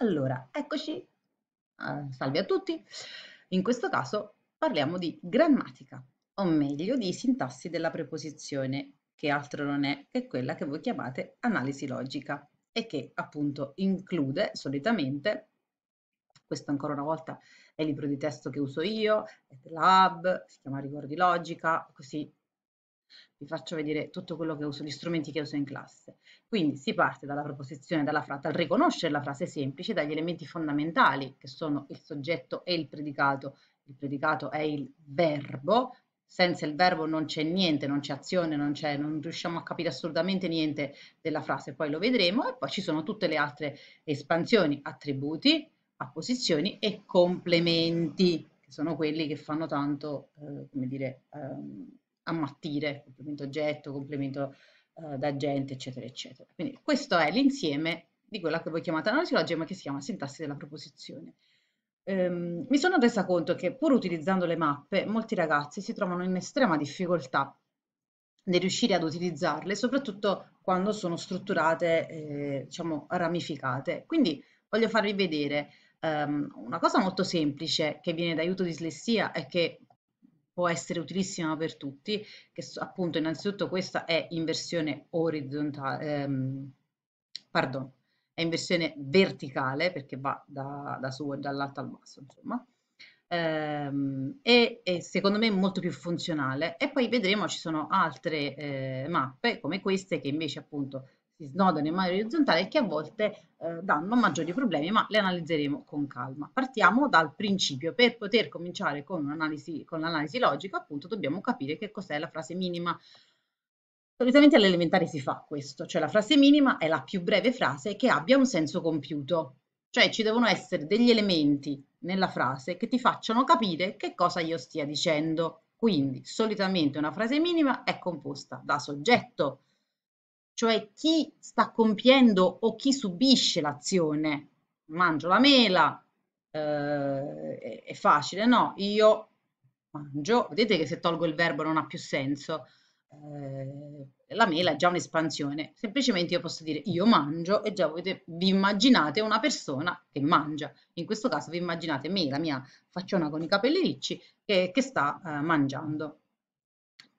Allora, eccoci, uh, salve a tutti. In questo caso parliamo di grammatica, o meglio di sintassi della preposizione, che altro non è che quella che voi chiamate analisi logica e che appunto include solitamente, questo ancora una volta è il libro di testo che uso io, è The Lab, si chiama Ricordi Logica, così vi faccio vedere tutto quello che uso, gli strumenti che uso in classe. Quindi si parte dalla proposizione, dalla fra- dal riconoscere la frase semplice, dagli elementi fondamentali che sono il soggetto e il predicato. Il predicato è il verbo, senza il verbo non c'è niente, non c'è azione, non, c'è, non riusciamo a capire assolutamente niente della frase, poi lo vedremo, e poi ci sono tutte le altre espansioni, attributi, apposizioni e complementi, che sono quelli che fanno tanto, eh, come dire... Ehm, ammattire, complemento oggetto, complemento eh, d'agente, eccetera, eccetera. Quindi questo è l'insieme di quella che voi chiamate analisi ma che si chiama sintassi della proposizione. Ehm, mi sono resa conto che pur utilizzando le mappe, molti ragazzi si trovano in estrema difficoltà nel riuscire ad utilizzarle, soprattutto quando sono strutturate, eh, diciamo, ramificate. Quindi voglio farvi vedere um, una cosa molto semplice che viene d'aiuto dislessia è che può essere utilissima per tutti, che appunto innanzitutto questa è in versione orizzontale, ehm, pardon, è in versione verticale perché va da, da su e dall'alto al basso, insomma. Ehm, e, e, secondo me molto più funzionale e poi vedremo ci sono altre eh, mappe come queste che invece appunto si snodano in maniera orizzontale e che a volte eh, danno maggiori problemi, ma le analizzeremo con calma. Partiamo dal principio. Per poter cominciare con l'analisi logica, appunto, dobbiamo capire che cos'è la frase minima. Solitamente all'elementare si fa questo, cioè la frase minima è la più breve frase che abbia un senso compiuto, cioè ci devono essere degli elementi nella frase che ti facciano capire che cosa io stia dicendo. Quindi solitamente una frase minima è composta da soggetto, cioè chi sta compiendo o chi subisce l'azione. Mangio la mela, eh, è, facile, no? Io mangio, vedete che se tolgo il verbo non ha più senso, eh, la mela è già un'espansione, semplicemente io posso dire io mangio e già voi vi immaginate una persona che mangia, in questo caso vi immaginate me, la mia facciona con i capelli ricci, che, che sta eh, mangiando.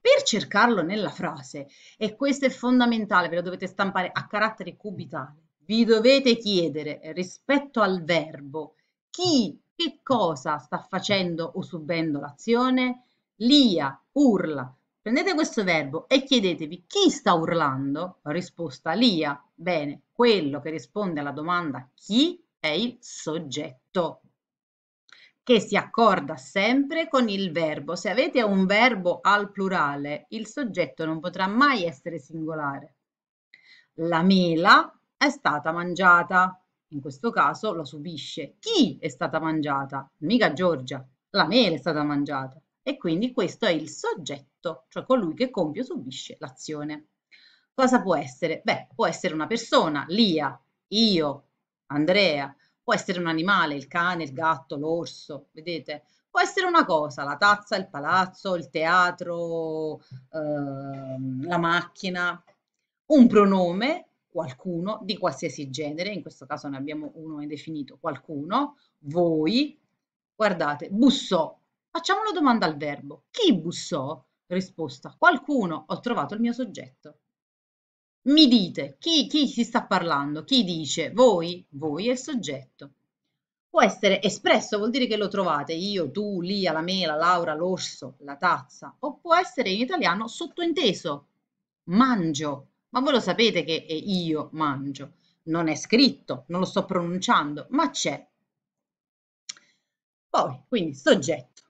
Per cercarlo nella frase, e questo è fondamentale, ve lo dovete stampare a carattere cubitale, vi dovete chiedere eh, rispetto al verbo chi, che cosa sta facendo o subendo l'azione, lia, urla. Prendete questo verbo e chiedetevi chi sta urlando, risposta lia. Bene, quello che risponde alla domanda chi è il soggetto che si accorda sempre con il verbo. Se avete un verbo al plurale, il soggetto non potrà mai essere singolare. La mela è stata mangiata. In questo caso lo subisce. Chi è stata mangiata? Mica Giorgia. La mela è stata mangiata. E quindi questo è il soggetto, cioè colui che compie o subisce l'azione. Cosa può essere? Beh, può essere una persona, Lia, io, Andrea, può essere un animale, il cane, il gatto, l'orso, vedete? Può essere una cosa, la tazza, il palazzo, il teatro, ehm, la macchina, un pronome, qualcuno di qualsiasi genere, in questo caso ne abbiamo uno indefinito, qualcuno, voi, guardate, bussò. Facciamo una domanda al verbo. Chi bussò? Risposta, qualcuno, ho trovato il mio soggetto. Mi dite, chi, chi si sta parlando? Chi dice? Voi? Voi è il soggetto. Può essere espresso, vuol dire che lo trovate io, tu, Lia, la mela, Laura, l'orso, la tazza, o può essere in italiano sottointeso. Mangio. Ma voi lo sapete che è io mangio. Non è scritto, non lo sto pronunciando, ma c'è. Poi, quindi, soggetto.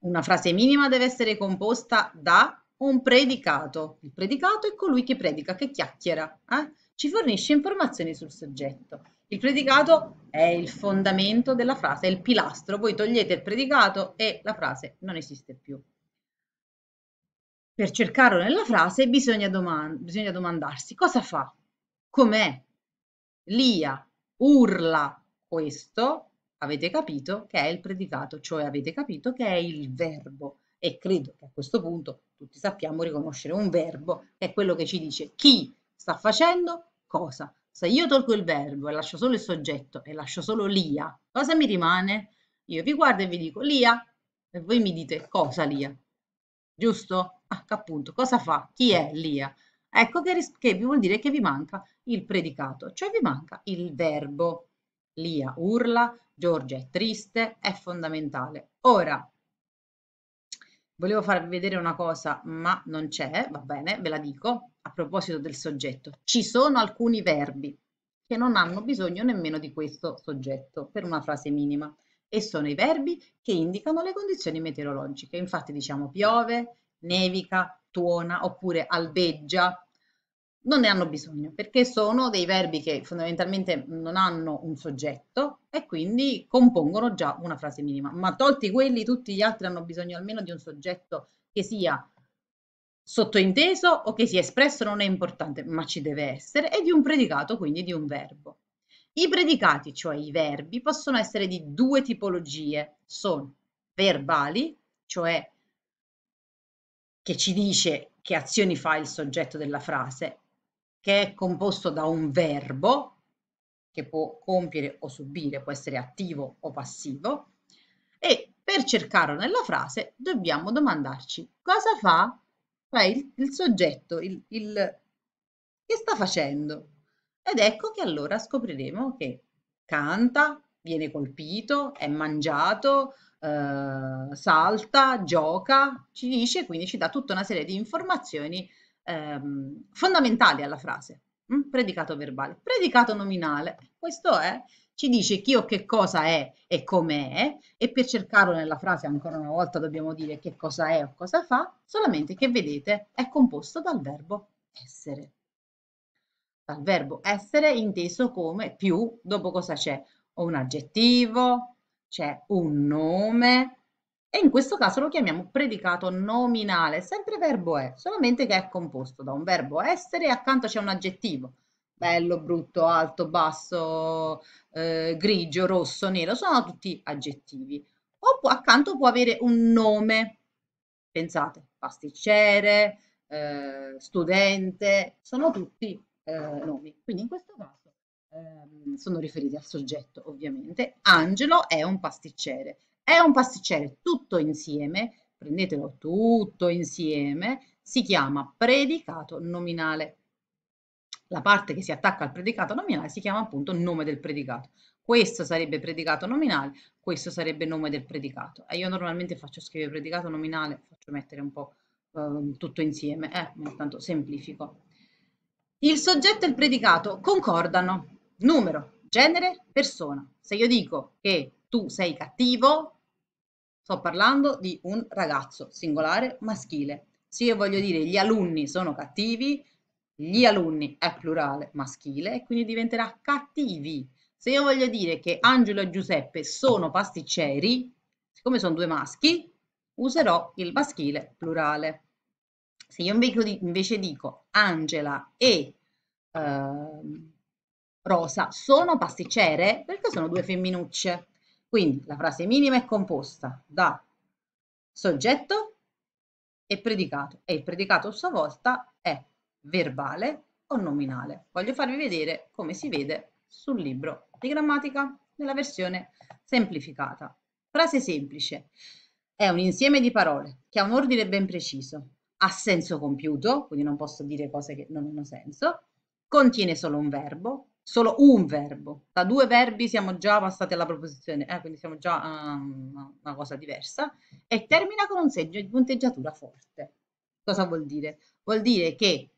Una frase minima deve essere composta da un predicato. Il predicato è colui che predica, che chiacchiera, eh? ci fornisce informazioni sul soggetto. Il predicato è il fondamento della frase, è il pilastro, voi togliete il predicato e la frase non esiste più. Per cercarlo nella frase bisogna, domand bisogna domandarsi cosa fa, com'è. Lia urla questo, avete capito che è il predicato, cioè avete capito che è il verbo e credo che a questo punto tutti sappiamo riconoscere un verbo che è quello che ci dice chi sta facendo cosa. Se io tolgo il verbo e lascio solo il soggetto e lascio solo Lia, cosa mi rimane? Io vi guardo e vi dico Lia e voi mi dite cosa Lia, giusto? Ah, appunto, cosa fa? Chi è Lia? Ecco che, che vuol dire che vi manca il predicato, cioè vi manca il verbo. Lia urla, Giorgia è triste, è fondamentale. Ora, Volevo farvi vedere una cosa, ma non c'è, va bene, ve la dico, a proposito del soggetto. Ci sono alcuni verbi che non hanno bisogno nemmeno di questo soggetto per una frase minima e sono i verbi che indicano le condizioni meteorologiche. Infatti diciamo piove, nevica, tuona oppure albeggia, non ne hanno bisogno perché sono dei verbi che fondamentalmente non hanno un soggetto e quindi compongono già una frase minima. Ma tolti quelli, tutti gli altri hanno bisogno almeno di un soggetto che sia sottointeso o che sia espresso, non è importante, ma ci deve essere, e di un predicato, quindi di un verbo. I predicati, cioè i verbi, possono essere di due tipologie. Sono verbali, cioè che ci dice che azioni fa il soggetto della frase, che è composto da un verbo che può compiere o subire, può essere attivo o passivo, e per cercarlo nella frase dobbiamo domandarci cosa fa, cioè, il, il, soggetto, il, il, che sta facendo. Ed ecco che allora scopriremo che canta, viene colpito, è mangiato, eh, salta, gioca, ci dice, quindi ci dà tutta una serie di informazioni ehm, fondamentali alla frase. Mm? Predicato verbale. Predicato nominale, questo è, ci dice chi o che cosa è e come è e per cercarlo nella frase ancora una volta dobbiamo dire che cosa è o cosa fa, solamente che vedete è composto dal verbo essere. Dal verbo essere inteso come più, dopo cosa c'è? Un aggettivo, c'è un nome, e in questo caso lo chiamiamo predicato nominale, sempre verbo è, solamente che è composto da un verbo essere e accanto c'è un aggettivo. Bello, brutto, alto, basso, eh, grigio, rosso, nero, sono tutti aggettivi. O può, accanto può avere un nome, pensate, pasticcere, eh, studente, sono tutti eh, nomi. Quindi in questo caso Ehm, sono riferiti al soggetto ovviamente. Angelo è un pasticcere, è un pasticcere tutto insieme, prendetelo tutto insieme, si chiama predicato nominale. La parte che si attacca al predicato nominale si chiama appunto nome del predicato. Questo sarebbe predicato nominale, questo sarebbe nome del predicato. E io normalmente faccio scrivere predicato nominale, faccio mettere un po' eh, tutto insieme, eh, ma tanto semplifico. Il soggetto e il predicato concordano, numero, genere, persona. Se io dico che tu sei cattivo, sto parlando di un ragazzo singolare maschile. Se io voglio dire gli alunni sono cattivi, gli alunni è plurale maschile e quindi diventerà cattivi. Se io voglio dire che Angelo e Giuseppe sono pasticceri, siccome sono due maschi, userò il maschile plurale. Se io invece dico Angela e... Uh, Rosa, sono pasticcere? Perché sono due femminucce. Quindi la frase minima è composta da soggetto e predicato. E il predicato a sua volta è verbale o nominale. Voglio farvi vedere come si vede sul libro di grammatica nella versione semplificata. Frase semplice. È un insieme di parole che ha un ordine ben preciso, ha senso compiuto, quindi non posso dire cose che non hanno senso, contiene solo un verbo, solo un verbo. Da due verbi siamo già passati alla proposizione, eh, quindi siamo già a um, una cosa diversa. E termina con un segno di punteggiatura forte. Cosa vuol dire? Vuol dire che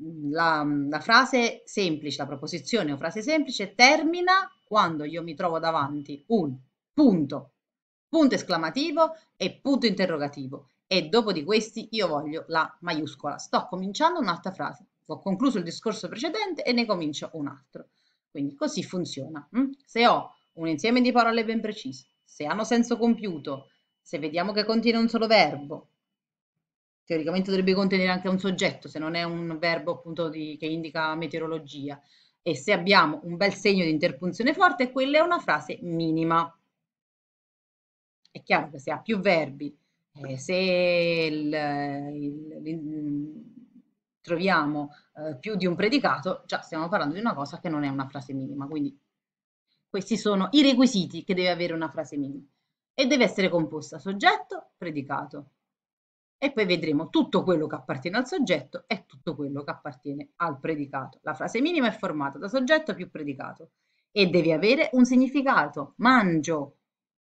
mm, la, mm, la frase semplice, la proposizione o frase semplice termina quando io mi trovo davanti un punto, punto esclamativo e punto interrogativo. E dopo di questi io voglio la maiuscola. Sto cominciando un'altra frase ho concluso il discorso precedente e ne comincio un altro. Quindi così funziona. Mm? Se ho un insieme di parole ben precise, se hanno senso compiuto, se vediamo che contiene un solo verbo, teoricamente dovrebbe contenere anche un soggetto, se non è un verbo appunto di, che indica meteorologia, e se abbiamo un bel segno di interpunzione forte, quella è una frase minima. È chiaro che se ha più verbi, eh, se il, il, il troviamo eh, più di un predicato, già stiamo parlando di una cosa che non è una frase minima. Quindi questi sono i requisiti che deve avere una frase minima. E deve essere composta soggetto, predicato. E poi vedremo tutto quello che appartiene al soggetto e tutto quello che appartiene al predicato. La frase minima è formata da soggetto più predicato e deve avere un significato. Mangio,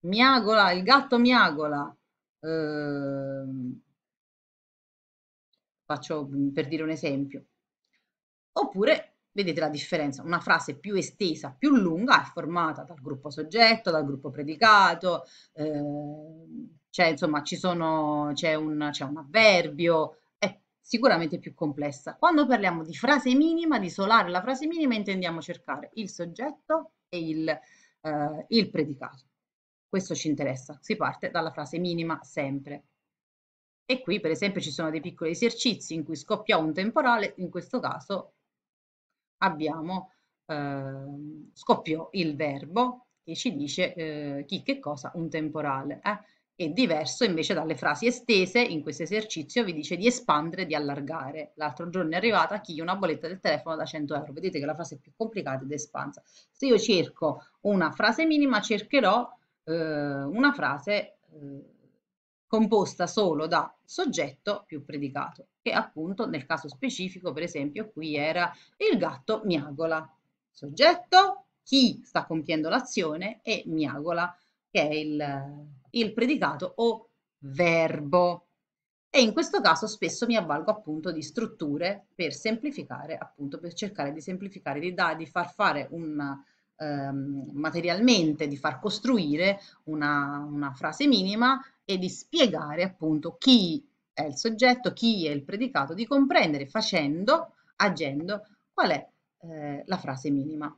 miagola, il gatto miagola, ehm, faccio mhmm, per dire un esempio. Oppure vedete la differenza, una frase più estesa, più lunga è formata dal gruppo soggetto, dal gruppo predicato, eh, cioè, insomma c'è un, un avverbio, è sicuramente più complessa. Quando parliamo di frase minima, di solare la frase minima, intendiamo cercare il soggetto e il, eh, il predicato. Questo ci interessa, si parte dalla frase minima sempre. E qui per esempio ci sono dei piccoli esercizi in cui scoppia un temporale, in questo caso abbiamo eh, scoppiò il verbo che ci dice eh, chi che cosa un temporale. Eh? È diverso invece dalle frasi estese, in questo esercizio vi dice di espandere, di allargare. L'altro giorno è arrivata a chi una bolletta del telefono da 100 euro. Vedete che la frase è più complicata ed espansa. Se io cerco una frase minima, cercherò eh, una frase... Eh, composta solo da soggetto più predicato, che appunto nel caso specifico, per esempio, qui era il gatto miagola. Soggetto, chi sta compiendo l'azione e miagola, che è il, il predicato o verbo. E in questo caso spesso mi avvalgo appunto di strutture per semplificare, appunto per cercare di semplificare, di, dare, di far fare un ehm, materialmente, di far costruire una, una frase minima e di spiegare appunto chi è il soggetto, chi è il predicato, di comprendere facendo, agendo, qual è eh, la frase minima.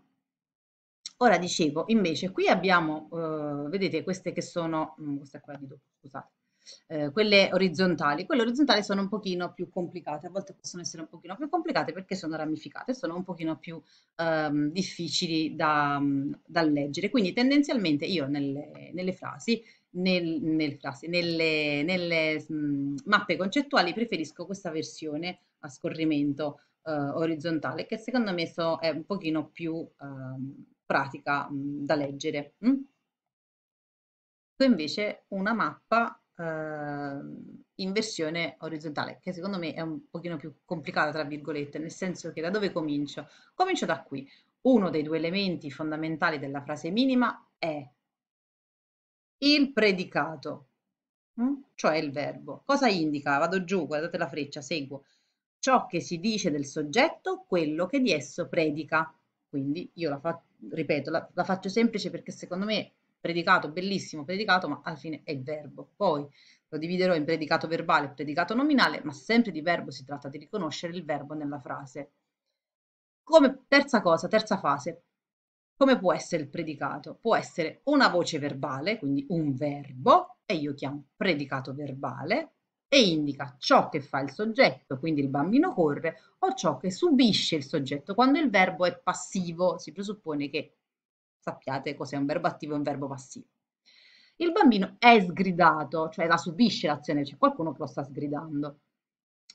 Ora dicevo, invece, qui abbiamo, eh, vedete, queste che sono, mm, questa qua di dopo, scusate, eh, quelle orizzontali. Quelle orizzontali sono un pochino più complicate, a volte possono essere un pochino più complicate perché sono ramificate, sono un pochino più ehm, difficili da, da, leggere. Quindi tendenzialmente io nelle, nelle frasi, nel, nel frasi, nelle, nelle mh, mappe concettuali preferisco questa versione a scorrimento eh, orizzontale che secondo me so, è un pochino più ehm, pratica mh, da leggere. Mm? invece una mappa Ehm, in versione orizzontale, che secondo me è un pochino più complicata, tra virgolette, nel senso che da dove comincio? Comincio da qui. Uno dei due elementi fondamentali della frase minima è il predicato, mm? cioè il verbo. Cosa indica? Vado giù, guardate la freccia, seguo. Ciò che si dice del soggetto, quello che di esso predica. Quindi io la fa, ripeto, la, la faccio semplice perché secondo me predicato, bellissimo predicato, ma alla fine è il verbo. Poi lo dividerò in predicato verbale e predicato nominale, ma sempre di verbo si tratta di riconoscere il verbo nella frase. Come terza cosa, terza fase, come può essere il predicato? Può essere una voce verbale, quindi un verbo, e io chiamo predicato verbale, e indica ciò che fa il soggetto, quindi il bambino corre, o ciò che subisce il soggetto. Quando il verbo è passivo si presuppone che sappiate cos'è un verbo attivo e un verbo passivo. Il bambino è sgridato, cioè la subisce l'azione, c'è cioè qualcuno che lo sta sgridando.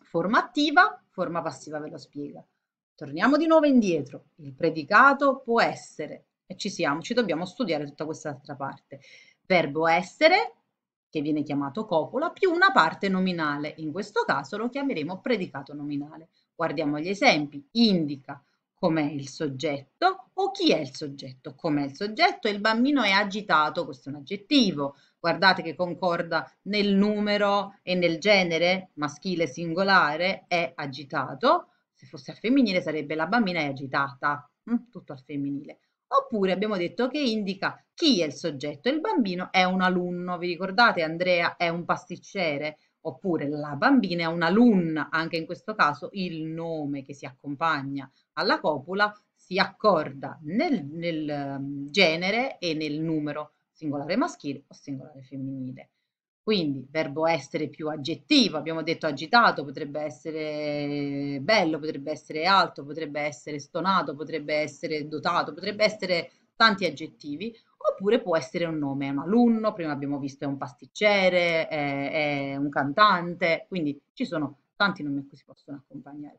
Forma attiva, forma passiva ve lo spiega. Torniamo di nuovo indietro. Il predicato può essere, e ci siamo, ci dobbiamo studiare tutta quest'altra parte. Verbo essere, che viene chiamato copola, più una parte nominale. In questo caso lo chiameremo predicato nominale. Guardiamo gli esempi. Indica, com'è il soggetto o chi è il soggetto, com'è il soggetto, il bambino è agitato, questo è un aggettivo, guardate che concorda nel numero e nel genere, maschile singolare, è agitato, se fosse al femminile sarebbe la bambina è agitata, mm, tutto al femminile. Oppure abbiamo detto che indica chi è il soggetto, il bambino è un alunno, vi ricordate Andrea è un pasticcere, oppure la bambina è un'alunna, anche in questo caso il nome che si accompagna alla copula si accorda nel, nel ehm, genere e nel numero singolare maschile o singolare femminile. Quindi verbo essere più aggettivo, abbiamo detto agitato, potrebbe essere bello, potrebbe essere alto, potrebbe essere stonato, potrebbe essere dotato, potrebbe essere tanti aggettivi, oppure può essere un nome, è un alunno, prima abbiamo visto è un pasticcere, è, è un cantante, quindi ci sono tanti nomi a cui si possono accompagnare.